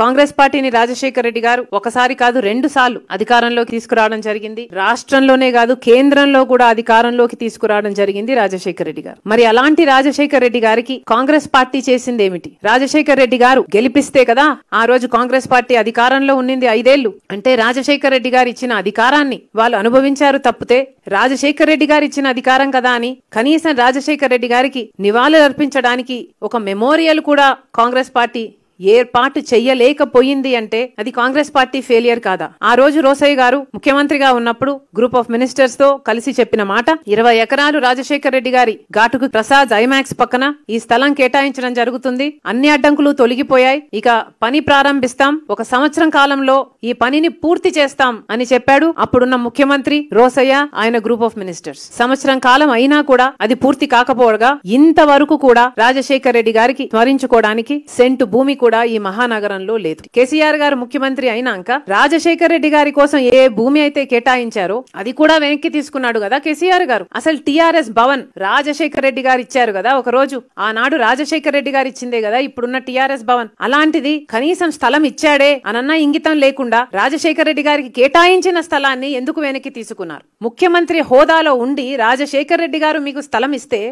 కాంగ్రెస్ పార్టీని రాజశేఖర రెడ్డి గారు ఒకసారి కాదు రెండు సార్లు అధికారంలోకి తీసుకురావడం జరిగింది రాష్ట్రంలోనే కాదు కేంద్రంలో కూడా అధికారంలోకి తీసుకురావడం జరిగింది రాజశేఖర రెడ్డి గారు మరి అలాంటి రాజశేఖర రెడ్డి గారికి కాంగ్రెస్ పార్టీ చేసింది ఏమిటి రాజశేఖర రెడ్డి గారు గెలిపిస్తే కదా ఆ రోజు కాంగ్రెస్ పార్టీ అధికారంలో ఉండింది ఐదేళ్లు అంటే రాజశేఖర రెడ్డి గారు ఇచ్చిన అధికారాన్ని వాళ్ళు అనుభవించారు తప్పితే రాజశేఖర రెడ్డి గారు ఇచ్చిన అధికారం కదా అని కనీసం రాజశేఖర రెడ్డి గారికి నివాళులు అర్పించడానికి ఒక మెమోరియల్ కూడా కాంగ్రెస్ పార్టీ ఏర్పాటు చెయ్యలేకపోయింది అంటే అది కాంగ్రెస్ పార్టీ ఫెయిలియర్ కాదా ఆ రోజు రోసయ్య గారు ముఖ్యమంత్రిగా ఉన్నప్పుడు గ్రూప్ ఆఫ్ మినిస్టర్స్ తో కలిసి చెప్పిన మాట ఇరవై ఎకరాలు రాజశేఖర్ రెడ్డి గారి ఘాటుకు ప్రసాద్ ఐమాక్స్ పక్కన ఈ స్థలం కేటాయించడం జరుగుతుంది అన్ని అడ్డంకులు తొలగిపోయాయి ఇక పని ప్రారంభిస్తాం ఒక సంవత్సరం కాలంలో ఈ పనిని పూర్తి చేస్తాం అని చెప్పాడు అప్పుడున్న ముఖ్యమంత్రి రోసయ్య ఆయన గ్రూప్ ఆఫ్ మినిస్టర్స్ సంవత్సరం కాలం అయినా కూడా అది పూర్తి కాకపోవడగా ఇంతవరకు కూడా రాజశేఖర్ రెడ్డి గారికి స్మరించుకోవడానికి సెంటు భూమి కూడా కూడా ఈ మహానగరంలో లేదు కేసీఆర్ గారు ముఖ్యమంత్రి అయినాక రాజశేఖర్ రెడ్డి గారి కోసం ఏ భూమి అయితే కేటాయించారో అది కూడా వెనక్కి తీసుకున్నాడు కదా కేసీఆర్ గారు అసలు టిఆర్ఎస్ భవన్ రాజశేఖర్ రెడ్డి గారు ఇచ్చారు కదా ఒక రోజు ఆనాడు రాజశేఖర్ రెడ్డి గారు ఇచ్చిందే కదా ఇప్పుడున్న టిఆర్ఎస్ భవన్ అలాంటిది కనీసం స్థలం ఇచ్చాడే అనన్నా ఇంగితం లేకుండా రాజశేఖర్ రెడ్డి గారికి కేటాయించిన స్థలాన్ని ఎందుకు వెనక్కి తీసుకున్నారు ముఖ్యమంత్రి హోదాలో ఉండి రాజశేఖర్ రెడ్డి గారు మీకు స్థలం ఇస్తే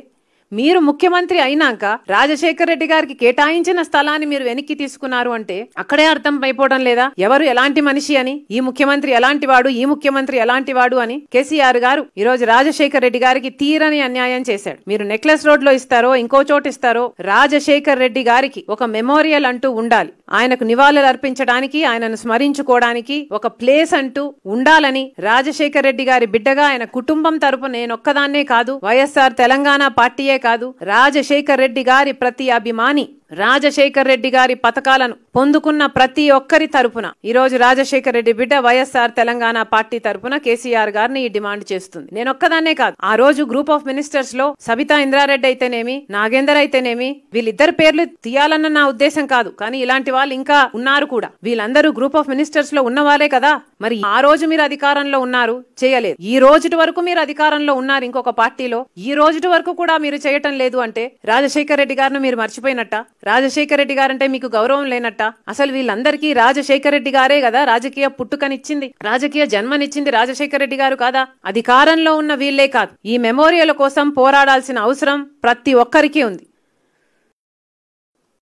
మీరు ముఖ్యమంత్రి అయినాక రాజశేఖర రెడ్డి గారికి కేటాయించిన స్థలాన్ని మీరు వెనక్కి తీసుకున్నారు అంటే అక్కడే అర్థం అయిపోవడం లేదా ఎవరు ఎలాంటి మనిషి అని ఈ ముఖ్యమంత్రి ఎలాంటి వాడు ఈ ముఖ్యమంత్రి ఎలాంటి వాడు అని కేసీఆర్ గారు ఈ రోజు రాజశేఖర రెడ్డి గారికి తీరని అన్యాయం చేశాడు మీరు నెక్లెస్ రోడ్ లో ఇస్తారో ఇంకో చోట ఇస్తారో రాజశేఖర రెడ్డి గారికి ఒక మెమోరియల్ అంటూ ఉండాలి ఆయనకు నివాళులు అర్పించడానికి ఆయనను స్మరించుకోవడానికి ఒక ప్లేస్ అంటూ ఉండాలని రాజశేఖర రెడ్డి గారి బిడ్డగా ఆయన కుటుంబం తరపు నేనొక్కదాన్నే కాదు వైఎస్ఆర్ తెలంగాణ పార్టీయే కాదు రాజశేఖర్ రెడ్డి గారి ప్రతి అభిమాని రాజశేఖర్ రెడ్డి గారి పథకాలను పొందుకున్న ప్రతి ఒక్కరి తరపున ఈరోజు రాజశేఖర్ రెడ్డి బిడ్డ వైఎస్ఆర్ తెలంగాణ పార్టీ తరపున కేసీఆర్ గారిని ఈ డిమాండ్ చేస్తుంది నేను ఒక్కదాన్నే కాదు ఆ రోజు గ్రూప్ ఆఫ్ మినిస్టర్స్ లో సబితా ఇంద్రారెడ్డి అయితేనేమి నాగేందర్ అయితేనేమి వీళ్ళిద్దరు పేర్లు తీయాలన్న నా ఉద్దేశం కాదు కానీ ఇలాంటి వాళ్ళు ఇంకా ఉన్నారు కూడా వీళ్ళందరూ గ్రూప్ ఆఫ్ మినిస్టర్స్ లో ఉన్నవారే కదా మరి ఆ రోజు మీరు అధికారంలో ఉన్నారు చేయలేదు ఈ రోజుటి వరకు మీరు అధికారంలో ఉన్నారు ఇంకొక పార్టీలో ఈ రోజు వరకు కూడా మీరు చేయటం లేదు అంటే రాజశేఖర రెడ్డి గారిని మీరు మర్చిపోయినట్ట రాజశేఖర రెడ్డి గారంటే మీకు గౌరవం లేనట్ట అసలు వీళ్ళందరికీ రాజశేఖర రెడ్డి గారే కదా రాజకీయ పుట్టుకనిచ్చింది రాజకీయ జన్మనిచ్చింది రాజశేఖర రెడ్డి గారు కాదా అధికారంలో ఉన్న వీళ్లే కాదు ఈ మెమోరియల్ కోసం పోరాడాల్సిన అవసరం ప్రతి ఒక్కరికీ ఉంది